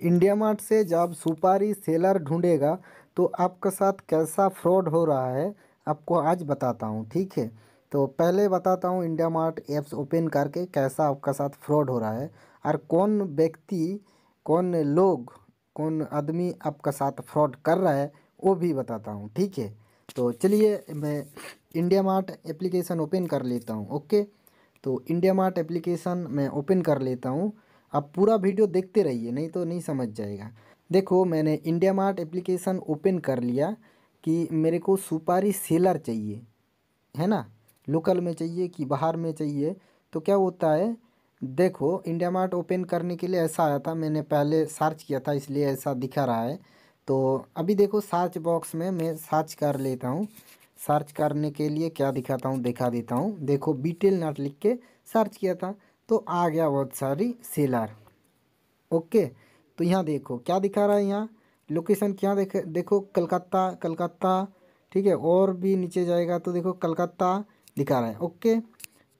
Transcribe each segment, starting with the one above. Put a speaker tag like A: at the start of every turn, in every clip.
A: India mart से जब सुपारी सेलर ढूंढेगा तो आपके साथ कैसा फ्रॉड हो रहा है आपको आज बताता हूँ ठीक है तो पहले बताता हूँ इंडिया मार्ट ऐप्स ओपन करके कैसा आपका साथ फ्रॉड हो रहा है और कौन व्यक्ति कौन लोग कौन आदमी आपका साथ फ्रॉड कर रहा है वो भी बताता हूँ ठीक है तो चलिए मैं इंडिया मार्ट एप्लीकेशन ओपन कर लेता हूँ ओके तो इंडिया मार्ट एप्लीकेशन मैं ओपन कर लेता हूँ आप पूरा वीडियो देखते रहिए नहीं तो नहीं समझ जाएगा देखो मैंने इंडिया मार्ट एप्लीकेशन ओपन कर लिया कि मेरे को सुपारी सेलर चाहिए है ना लोकल में चाहिए कि बाहर में चाहिए तो क्या होता है देखो इंडिया मार्ट ओपन करने के लिए ऐसा आया था मैंने पहले सर्च किया था इसलिए ऐसा दिखा रहा है तो अभी देखो सर्च बॉक्स में मैं सर्च कर लेता हूँ सर्च करने के लिए क्या दिखाता हूँ दिखा देता हूँ देखो बीटेल नाट लिख के सर्च किया था तो आ गया बहुत सारी सेलर ओके तो यहाँ देखो क्या दिखा रहा है यहाँ लोकेशन क्या देख देखो कलकत्ता कलकत्ता ठीक है और भी नीचे जाएगा तो देखो कलकत्ता दिखा रहा है ओके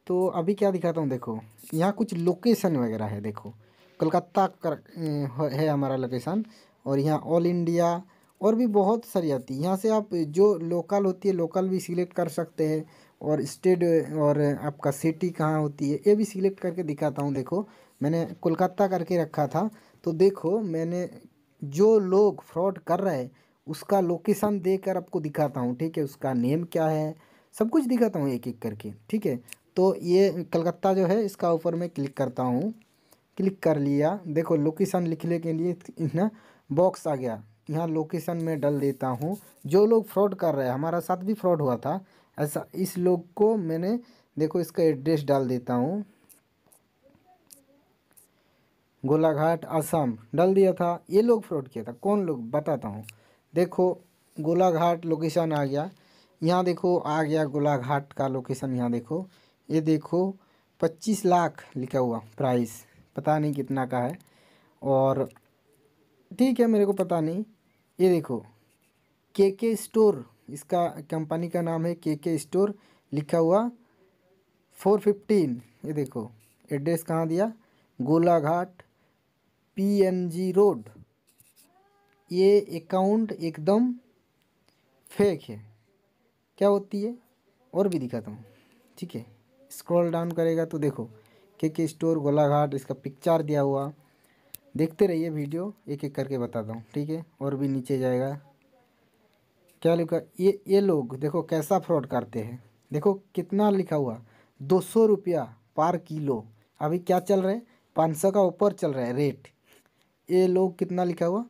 A: तो अभी क्या दिखाता हूँ देखो यहाँ कुछ लोकेशन वगैरह है देखो कलकत्ता है हमारा लोकेशन और यहाँ ऑल इंडिया और भी बहुत सारी आती है यहाँ से आप जो लोकल होती है लोकल भी सिलेक्ट कर सकते हैं और स्टेट और आपका सिटी कहाँ होती है ये भी सिलेक्ट करके दिखाता हूँ देखो मैंने कोलकाता करके रखा था तो देखो मैंने जो लोग फ्रॉड कर रहे हैं उसका लोकेशन देकर आपको दिखाता हूँ ठीक है उसका नेम क्या है सब कुछ दिखाता हूँ एक एक करके ठीक है तो ये कलकत्ता जो है इसका ऊपर मैं क्लिक करता हूँ क्लिक कर लिया देखो लोकेशन लिखने के लिए ना बॉक्स आ गया यहाँ लोकेशन में डल देता हूँ जो लोग फ्रॉड कर रहे हैं हमारा साथ भी फ्रॉड हुआ था ऐसा इस लोग को मैंने देखो इसका एड्रेस डाल देता हूँ गोलाघाट आसाम डाल दिया था ये लोग फ्रॉड किया था कौन लोग बताता हूँ देखो गोलाघाट लोकेशन आ गया यहाँ देखो आ गया गोलाघाट का लोकेशन यहाँ देखो ये देखो पच्चीस लाख लिखा हुआ प्राइस पता नहीं कितना का है और ठीक है मेरे को पता नहीं ये देखो के के स्टोर इसका कंपनी का नाम है के के स्टोर लिखा हुआ फोर फिफ्टीन ये देखो एड्रेस कहाँ दिया गोलाघाट पीएनजी रोड ये अकाउंट एकदम फेक है क्या होती है और भी दिखाता हूँ ठीक है स्क्रॉल डाउन करेगा तो देखो के के स्टोर गोलाघाट इसका पिक्चर दिया हुआ देखते रहिए वीडियो एक एक करके बताता हूँ ठीक है और भी नीचे जाएगा क्या लिखा ये ये लोग देखो कैसा फ्रॉड करते हैं देखो कितना लिखा हुआ दो सौ रुपया पर किलो अभी क्या चल रहा है पाँच सौ का ऊपर चल रहा है रेट ये लोग कितना लिखा हुआ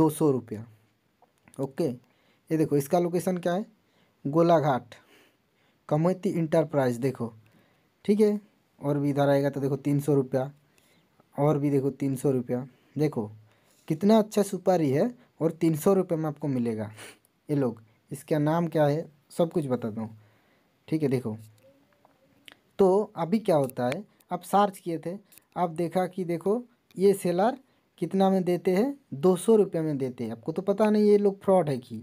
A: दो सौ रुपया ओके ये देखो इसका लोकेशन क्या है गोलाघाट कमैती इंटरप्राइज देखो ठीक है और भी इधर आएगा तो देखो तीन सौ रुपया और भी देखो तीन सौ रुपया देखो कितना अच्छा सुपारी है और तीन सौ रुपये में आपको मिलेगा ये लोग इसका नाम क्या है सब कुछ बताता हूँ ठीक है देखो तो अभी क्या होता है आप सर्च किए थे आप देखा कि देखो ये सेलर कितना में देते हैं दो सौ रुपये में देते हैं आपको तो पता नहीं ये लोग फ्रॉड है कि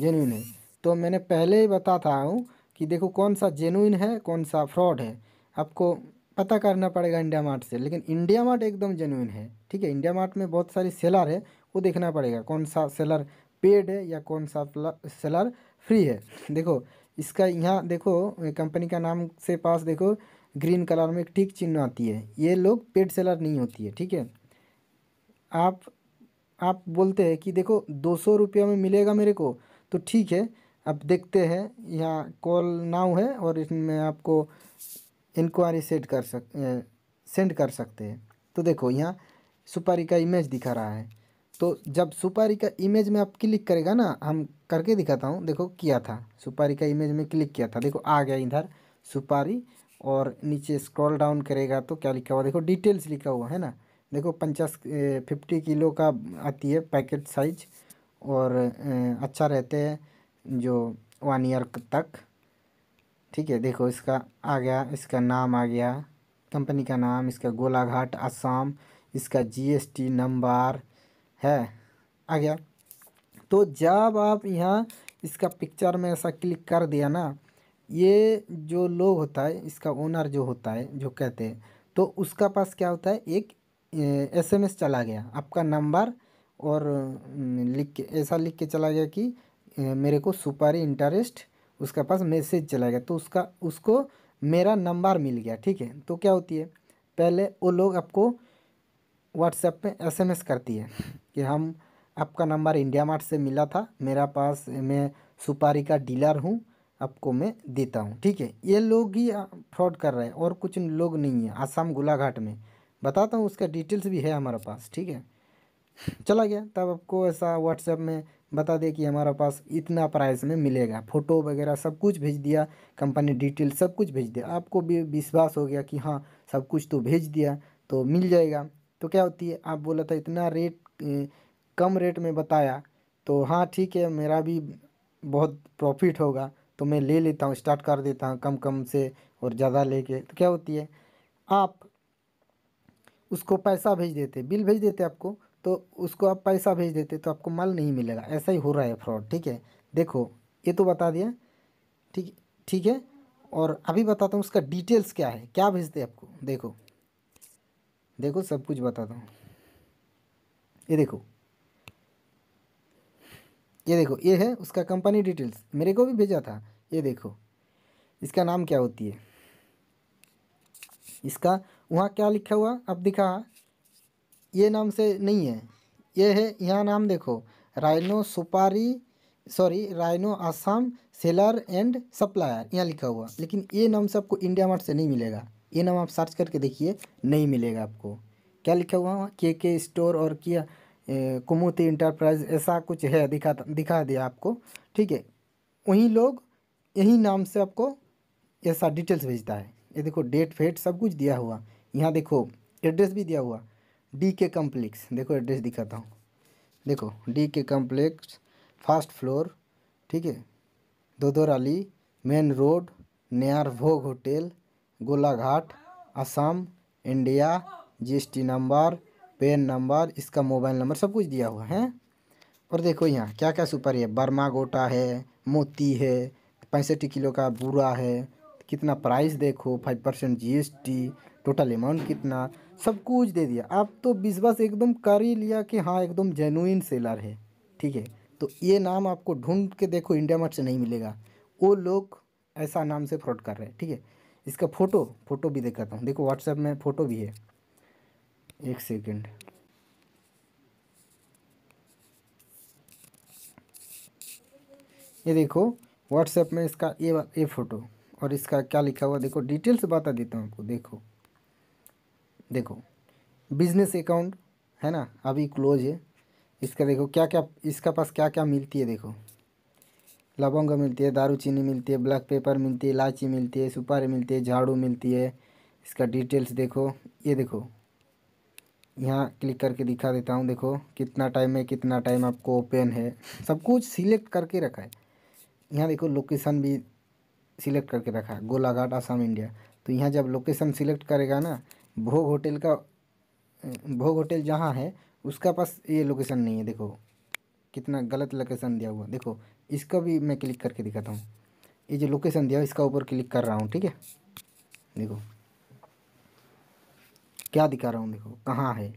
A: जेनुइन है तो मैंने पहले ही बताता हूँ कि देखो कौन सा जेनुइन है कौन सा फ्रॉड है आपको पता करना पड़ेगा इंडिया मार्ट से लेकिन इंडिया मार्ट एकदम जेनुइन है ठीक है इंडिया मार्ट में बहुत सारी सेलर है वो देखना पड़ेगा कौन सा सेलर पेड है या कौन सा सेलर फ्री है देखो इसका यहाँ देखो कंपनी का नाम से पास देखो ग्रीन कलर में एक टिक चिन्ह आती है ये लोग पेड सेलर नहीं होती है ठीक है आप आप बोलते हैं कि देखो दो सौ रुपया में मिलेगा मेरे को तो ठीक है अब देखते हैं यहाँ कॉल नाउ है और इसमें आपको इंक्वायरी सेट कर सक सेंड कर सकते हैं तो देखो यहाँ सुपारी का इमेज दिखा रहा है तो जब सुपारी का इमेज में आप क्लिक करेगा ना हम करके दिखाता हूँ देखो किया था सुपारी का इमेज में क्लिक किया था देखो आ गया इधर सुपारी और नीचे स्क्रॉल डाउन करेगा तो क्या लिखा हुआ देखो डिटेल्स लिखा हुआ है ना देखो पचास फिफ्टी किलो का आती है पैकेट साइज और अच्छा रहते हैं जो वन ईयर तक ठीक है देखो इसका आ गया इसका नाम आ गया कंपनी का नाम इसका गोलाघाट असम इसका जीएसटी नंबर है आ गया तो जब आप यहाँ इसका पिक्चर में ऐसा क्लिक कर दिया ना ये जो लोग होता है इसका ओनर जो होता है जो कहते हैं तो उसका पास क्या होता है एक एसएमएस चला गया आपका नंबर और लिख के ऐसा लिख के चला गया कि मेरे को सुपारी इंटरेस्ट उसका पास मैसेज चला गया तो उसका उसको मेरा नंबर मिल गया ठीक है तो क्या होती है पहले वो लोग आपको व्हाट्सएप पे एसएमएस करती है कि हम आपका नंबर इंडिया मार्ट से मिला था मेरा पास मैं सुपारी का डीलर हूँ आपको मैं देता हूँ ठीक है ये लोग ही फ्रॉड कर रहे हैं और कुछ लोग नहीं है आसाम गोलाघाट में बताता हूँ उसका डिटेल्स भी है हमारे पास ठीक है चला गया तब आपको ऐसा व्हाट्सएप में बता दे कि हमारा पास इतना प्राइस में मिलेगा फ़ोटो वगैरह सब कुछ भेज दिया कंपनी डिटेल सब कुछ भेज दिया आपको भी विश्वास हो गया कि हाँ सब कुछ तो भेज दिया तो मिल जाएगा तो क्या होती है आप बोला था इतना रेट कम रेट में बताया तो हाँ ठीक है मेरा भी बहुत प्रॉफिट होगा तो मैं ले लेता हूँ स्टार्ट कर देता हूँ कम कम से और ज़्यादा लेके तो क्या होती है आप उसको पैसा भेज देते बिल भेज देते आपको तो उसको आप पैसा भेज देते तो आपको माल नहीं मिलेगा ऐसा ही हो रहा है फ्रॉड ठीक है देखो ये तो बता दिया ठीक ठीक है और अभी बताता हूँ उसका डिटेल्स क्या है क्या भेजते आपको देखो देखो सब कुछ बताता हूँ ये देखो ये देखो ये है उसका कंपनी डिटेल्स मेरे को भी भेजा था ये देखो इसका नाम क्या होती है इसका वहाँ क्या लिखा हुआ अब दिखा ये नाम से नहीं है ये है यहाँ नाम देखो rhino Supari sorry rhino Assam seller and supplier यहाँ लिखा हुआ लेकिन ये नाम से आपको इंडिया मार्ट से नहीं मिलेगा ये नाम आप सर्च करके देखिए नहीं मिलेगा आपको क्या लिखा हुआ वहाँ के के स्टोर और किया कुमुती इंटरप्राइज ऐसा कुछ है दिखा दिखा दिया आपको ठीक है वहीं लोग यही नाम से आपको ऐसा डिटेल्स भेजता है ये देखो डेट फेट सब कुछ दिया हुआ यहाँ देखो एड्रेस भी दिया हुआ डी के कम्प्लेक्स देखो एड्रेस दिखाता हूँ देखो डी के कम्प्लेक्स फर्स्ट फ्लोर ठीक है दो दोदोराली मेन रोड नयार भोग hotel Golaghat Assam India GST number PAN number इसका मोबाइल नंबर सब कुछ दिया हुआ है और देखो यहाँ क्या क्या सुपर है बर्मा गोटा है मोती है पैंसठ किलो का बूरा है कितना प्राइस देखो फाइव परसेंट जी टोटल अमाउंट कितना सब कुछ दे दिया आप तो विश्वास एकदम कर ही लिया कि हाँ एकदम जेनुइन सेलर है ठीक है तो ये नाम आपको ढूंढ के देखो इंडिया मार्ट से नहीं मिलेगा वो लोग ऐसा नाम से फ्रॉड कर रहे हैं ठीक है इसका फ़ोटो फ़ोटो भी दिखाता हूँ देखो व्हाट्सएप में फ़ोटो भी है एक सेकेंड ये देखो व्हाट्सएप में इसका ये ये फ़ोटो और इसका क्या लिखा हुआ देखो डिटेल से बता देता हूँ आपको देखो देखो बिजनेस अकाउंट है ना अभी क्लोज है इसका देखो क्या क्या इसका पास क्या क्या मिलती है देखो लवंग मिलती है दारूचीनी मिलती है ब्लैक पेपर मिलती है इलायची मिलती है सुपारी मिलती है झाड़ू मिलती है इसका डिटेल्स देखो ये देखो यहाँ क्लिक करके दिखा देता हूँ देखो कितना टाइम है कितना टाइम आपको ओपन है सब कुछ सिलेक्ट करके रखा है यहाँ देखो लोकेशन भी सिलेक्ट करके रखा है गोलाघाट आसाम इंडिया तो यहाँ जब लोकेशन सिलेक्ट करेगा ना भोग होटल का भोग होटल जहाँ है उसका पास ये लोकेशन नहीं है देखो कितना गलत लोकेशन दिया हुआ देखो इसका भी मैं क्लिक करके दिखाता हूँ ये जो लोकेशन दिया इसका ऊपर क्लिक कर रहा हूँ ठीक है देखो क्या दिखा रहा हूँ देखो कहाँ है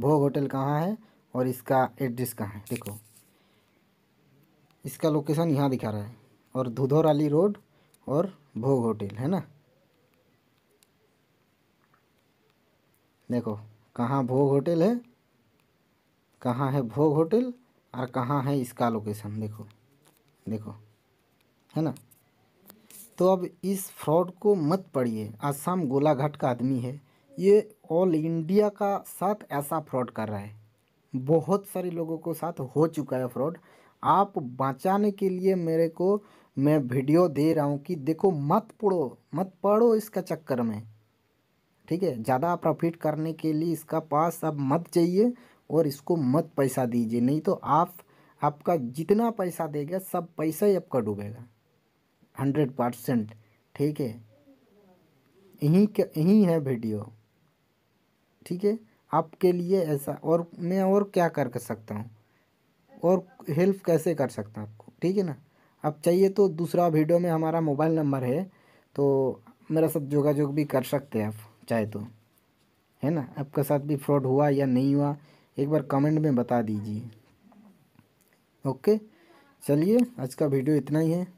A: भोग होटल कहाँ है और इसका एड्रेस कहाँ है देखो इसका लोकेशन यहाँ दिखा रहा है और अली रोड और भोग होटल है ना देखो कहाँ भोग होटल है कहाँ है भोग होटल और कहाँ है इसका लोकेशन देखो देखो है ना तो अब इस फ्रॉड को मत पढ़िए आसाम गोलाघाट का आदमी है ये ऑल इंडिया का साथ ऐसा फ्रॉड कर रहा है बहुत सारे लोगों को साथ हो चुका है फ्रॉड आप बचाने के लिए मेरे को मैं वीडियो दे रहा हूँ कि देखो मत पढ़ो मत पढ़ो इसका चक्कर में ठीक है ज़्यादा प्रॉफिट करने के लिए इसका पास अब मत जाइए और इसको मत पैसा दीजिए नहीं तो आप आपका जितना पैसा देगा सब पैसा ही आपका डूबेगा हंड्रेड परसेंट ठीक है यहीं यहीं है वीडियो ठीक है आपके लिए ऐसा और मैं और क्या कर सकता हूँ और हेल्प कैसे कर सकता हूँ आपको ठीक है ना आप चाहिए तो दूसरा वीडियो में हमारा मोबाइल नंबर है तो मेरा साथ जोगाजोग भी कर सकते हैं आप चाहे तो है ना आपके साथ भी फ्रॉड हुआ या नहीं हुआ एक बार कमेंट में बता दीजिए ओके चलिए आज का वीडियो इतना ही है